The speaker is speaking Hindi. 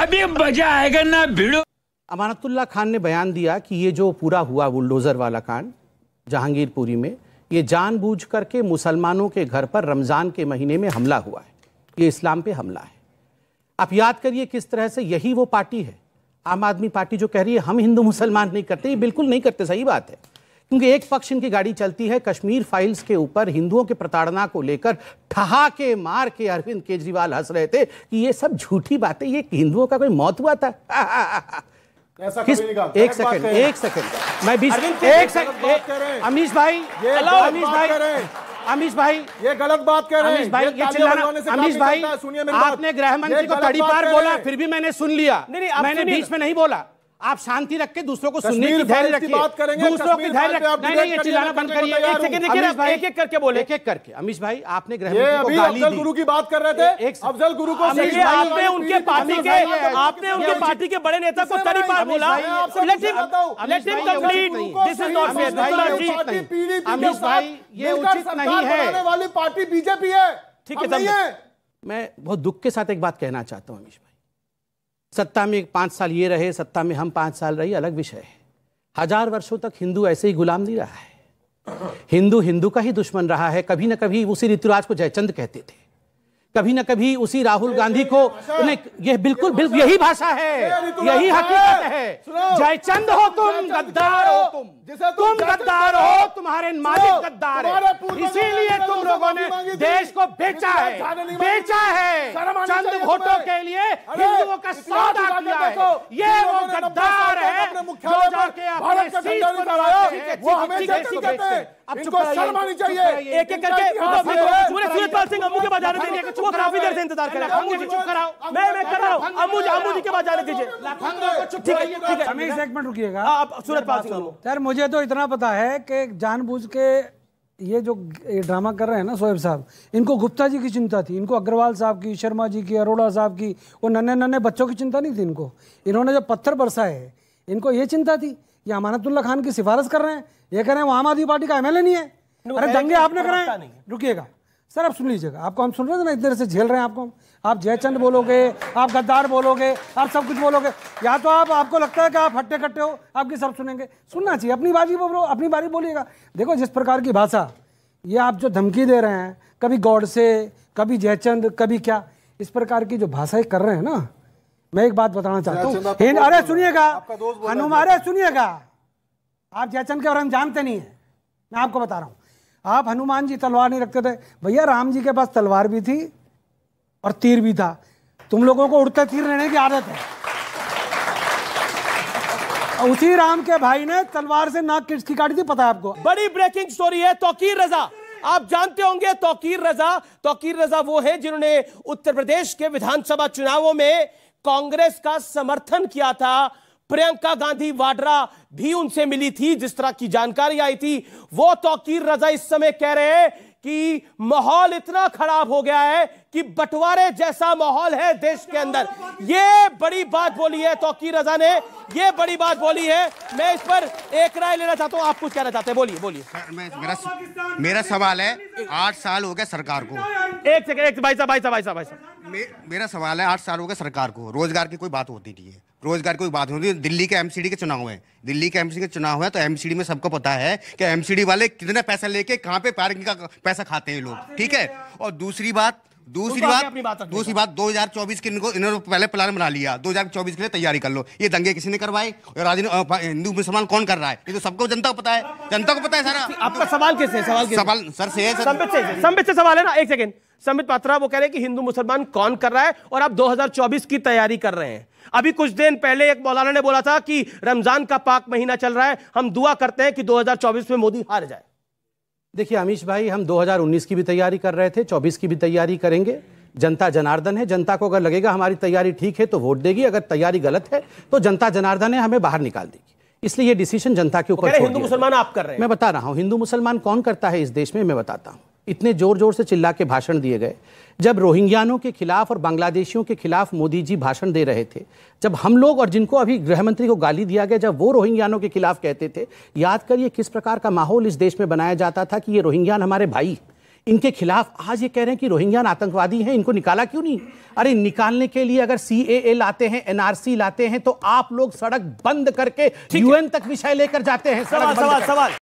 अभी मजा आएगा ना भिड़ो अमानतुल्ला खान ने बयान दिया कि ये जो पूरा हुआ बुलडोजर वाला कांड जहांगीरपुरी में ये जानबूझ करके मुसलमानों के घर पर रमज़ान के महीने में हमला हुआ है ये इस्लाम पे हमला है आप याद करिए किस तरह से यही वो पार्टी है आम आदमी पार्टी जो कह रही है हम हिंदू मुसलमान नहीं करते ये बिल्कुल नहीं करते सही बात है क्योंकि एक पक्ष इनकी गाड़ी चलती है कश्मीर फाइल्स के ऊपर हिंदुओं के प्रताड़ना को लेकर ठहा के मार के अरविंद केजरीवाल हंस रहे थे कि ये सब झूठी बातें ये हिंदुओं का कोई मौत हुआ था एक सेकंड एक सेकंड मैं बीस एक सेकंड अमीश भाई अमीश भाई अमीश भाई ये गलत बात कह रहे हैं अमीश भाई ये चिल्लाना अमीश भाई सुनिए आपने गृह मंत्री को कड़ी पार बोला फिर भी मैंने सुन लिया मैंने बीच में नहीं बोला आप शांति रख के दूसरों को सुनने की धैर्य रखिए बात करेंगे दूसरों की धैर्य नहीं नहीं ये चिल्लाना बंद करिए एक सेकंड देखिए भाई एक एक करके बोले एक एक करके अमिश भाई आपने ग्रह गाली दी अफजल गुरु की बात कर रहे थे अफजल गुरु को आपने उनके पार्टी के आपने उनके पार्टी के बड़े नेता को तरी पार बोला let him let him complete this is not fair Amish भाई ये उचित नहीं है वाली पार्टी बीजेपी है ठीक है मैं बहुत दुख के साथ एक बात कहना चाहता हूं अमिश सत्ता में पाँच साल ये रहे सत्ता में हम पाँच साल रही अलग विषय है हजार वर्षों तक हिंदू ऐसे ही गुलाम नहीं रहा है हिंदू हिंदू का ही दुश्मन रहा है कभी ना कभी उसी ऋतुराज को जयचंद कहते थे कभी ना कभी उसी राहुल गांधी को नहीं ये बिल्कुल बिल्कुल यही भाषा है यही हकीकत है जयचंद हो तुम गद्दार हो तुम तुम गद्दार हो तुम्हारे मालिक गद्दार है इसी लोगों ने देश को बेचा है बेचा है चंद वोटों के लिए हिंदुओं का तो सौदा किया है ये वो गद्दार है जो जाके अपने सीट वो कहते हैं अब चाहिए एक एक करके पूरे सिंह अम्मू के काफी देर से इंतजार कर अम्मू जी चुप कराओ मैं मैं कर रहा हूं अम्मू जी अम्मू जी के ठीक है ठीक है हमें एक मिनट रुकिएगा हाँ, आप सिंह सर मुझे तो इतना पता है कि जानबूझ के ये जो ये ड्रामा कर रहे हैं ना सोएब साहब इनको गुप्ता जी की चिंता थी इनको अग्रवाल साहब की शर्मा जी की अरोड़ा साहब की वो नन्हे नन्हे बच्चों की चिंता नहीं थी इनको इन्होंने जो पत्थर बरसाए है इनको ये चिंता थी ये अमानतुल्ला खान की सिफारिश कर रहे हैं ये कह रहे हैं वो आम आदमी पार्टी का एम नहीं है अरे दंगे आपने कराए रुकिएगा सर आप सुन लीजिएगा आपको हम सुन रहे थे तो ना इतने से झेल रहे हैं आपको हम आप जयचंद बोलोगे आप गद्दार बोलोगे आप सब कुछ बोलोगे या तो आप आपको लगता है कि आप हट्टे कट्टे हो आपकी सब सुनेंगे सुनना चाहिए अपनी बाजी बोलो अपनी बारी बोलिएगा देखो जिस प्रकार की भाषा ये आप जो धमकी दे रहे हैं कभी गौड़ से कभी जयचंद कभी क्या इस प्रकार की जो भाषाएं कर रहे हैं ना मैं एक बात बताना चाहता हूँ अरे सुनिएगा हनुमान अरे सुनिएगा आप जयचंद के बारे में जानते नहीं है मैं आपको बता रहा हूँ आप हनुमान जी तलवार नहीं रखते थे भैया राम जी के पास तलवार भी थी और तीर भी था तुम लोगों को उड़ते तीर लेने की आदत है उसी राम के भाई ने तलवार से नाक किसकी काटी थी पता है आपको बड़ी ब्रेकिंग स्टोरी है तोकीर रजा आप जानते होंगे तोकीर रजा तोकीर रजा वो है जिन्होंने उत्तर प्रदेश के विधानसभा चुनावों में कांग्रेस का समर्थन किया था प्रियंका गांधी वाड्रा भी उनसे मिली थी जिस तरह की जानकारी आई थी वो तोकीर रजा इस समय कह रहे हैं कि माहौल इतना खराब हो गया है कि बंटवारे जैसा माहौल है देश के अंदर ये बड़ी बात बोली है तोकीर रजा ने ये बड़ी बात बोली है मैं इस पर एक राय लेना चाहता हूँ आप कुछ कहना चाहते हैं बोलिए बोलिए मेरा मेरा सवाल है आठ साल हो गया सरकार को एक सेकंड एक भाई साहब भाई साहब भाई साहब भाई साहब मे, मेरा सवाल है आठ साल हो गया सरकार को रोजगार की कोई बात होती नहीं है रोजगार की कोई बात नहीं होती है दिल्ली के एमसीडी के चुनाव है दिल्ली के एमसीडी के चुनाव है तो एमसीडी में सबको पता है कि एमसीडी वाले कितना पैसा लेके कहाँ पे पार्किंग का पैसा खाते हैं लोग ठीक है और दूसरी बात दूसरी बात अपनी बात दूसरी बात 2024 के इनको इन्होंने पहले प्लान बना लिया 2024 के लिए तैयारी कर लो ये दंगे किसी ने करवाए और आज हिंदू मुसलमान कौन कर रहा है ये तो सबको जनता को पता है जनता को पता है सारा आपका सवाल कैसे सवाल सवाल सर से संबित से सवाल है ना एक सेकेंड संबित पात्रा वो कह रहे हैं कि हिंदू मुसलमान कौन कर रहा है और आप 2024 की तैयारी कर रहे हैं अभी कुछ दिन पहले एक मौलाना ने बोला था कि रमजान का पाक महीना चल रहा है हम दुआ करते हैं कि 2024 में मोदी हार जाए देखिए अमीश भाई हम 2019 की भी तैयारी कर रहे थे 24 की भी तैयारी करेंगे जनता जनार्दन है जनता को अगर लगेगा हमारी तैयारी ठीक है तो वोट देगी अगर तैयारी गलत है तो जनता जनार्दन है हमें बाहर निकाल देगी इसलिए ये डिसीजन जनता के तो ऊपर हिंदू मुसलमान आप कर रहे हैं मैं बता रहा हूँ हिंदू मुसलमान कौन करता है इस देश में मैं बताता हूँ इतने जोर जोर से चिल्ला के भाषण दिए गए जब रोहिंग्यानों के खिलाफ और बांग्लादेशियों के खिलाफ मोदी जी भाषण दे रहे थे जब हम लोग और जिनको अभी गृहमंत्री को गाली दिया गया जब वो रोहिंग्यानों के खिलाफ कहते थे याद करिए किस प्रकार का माहौल इस देश में बनाया जाता था कि ये रोहिंग्यान हमारे भाई इनके खिलाफ आज ये कह रहे हैं कि रोहिंग्यान आतंकवादी हैं इनको निकाला क्यों नहीं अरे निकालने के लिए अगर सी ए लाते हैं एनआरसी लाते हैं तो आप लोग सड़क बंद करके यूएन तक विषय लेकर जाते हैं सवाल सवाल सवाल